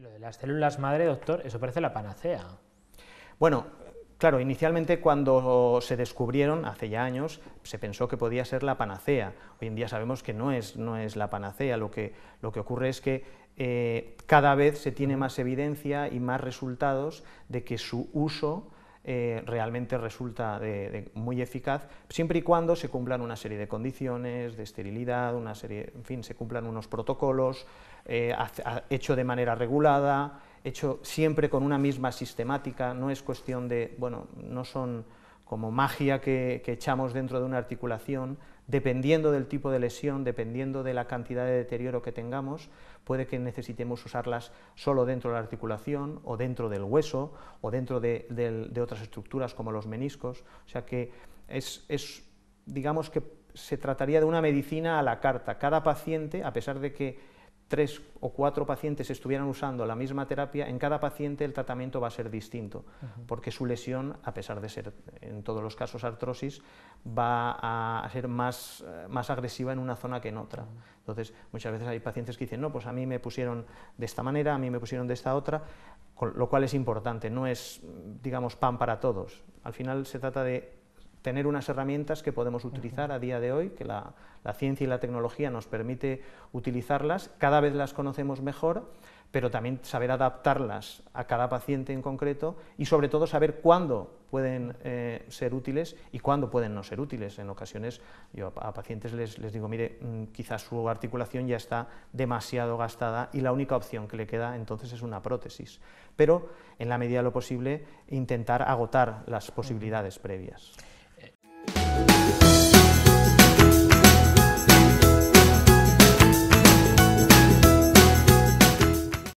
lo de las células madre, doctor, eso parece la panacea. Bueno, claro, inicialmente cuando se descubrieron, hace ya años, se pensó que podía ser la panacea. Hoy en día sabemos que no es, no es la panacea, lo que, lo que ocurre es que eh, cada vez se tiene más evidencia y más resultados de que su uso eh, realmente resulta de, muy eficaz, siempre y cuando se cumplan una serie de condiciones, de esterilidad, una serie, en fin, se cumplan unos protocolos, eh, hecho de manera regulada, hecho siempre con una misma sistemática, no es cuestión de, bueno, no son como magia que, echamos dentro de una articulación, dependiendo del tipo de lesión, dependiendo de la cantidad de deterioro que tengamos, puede que necesitemos usarlas solo dentro de la articulación o dentro del hueso o dentro de, otras estructuras como los meniscos. O sea que es, digamos que se trataría de una medicina a la carta. Cada paciente, a pesar de que tres o cuatro pacientes estuvieran usando la misma terapia, en cada paciente el tratamiento va a ser distinto, porque su lesión, a pesar de ser en todos los casos artrosis, va a ser más, eh, más agresiva en una zona que en otra. Entonces, muchas veces hay pacientes que dicen, no, pues a mí me pusieron de esta manera, a mí me pusieron de esta otra, lo cual es importante, no es, digamos, pan para todos. Al final se trata de tener unas herramientas que podemos utilizar a día de hoy, que la, ciencia y la tecnología nos permite utilizarlas, cada vez las conocemos mejor, pero también saber adaptarlas a cada paciente en concreto y sobre todo saber cuándo pueden eh, ser útiles y cuándo pueden no ser útiles. En ocasiones yo a pacientes les, les digo, mire, mm, quizás su articulación ya está demasiado gastada y la única opción que le queda entonces es una prótesis, pero en la medida de lo posible intentar agotar las posibilidades previas.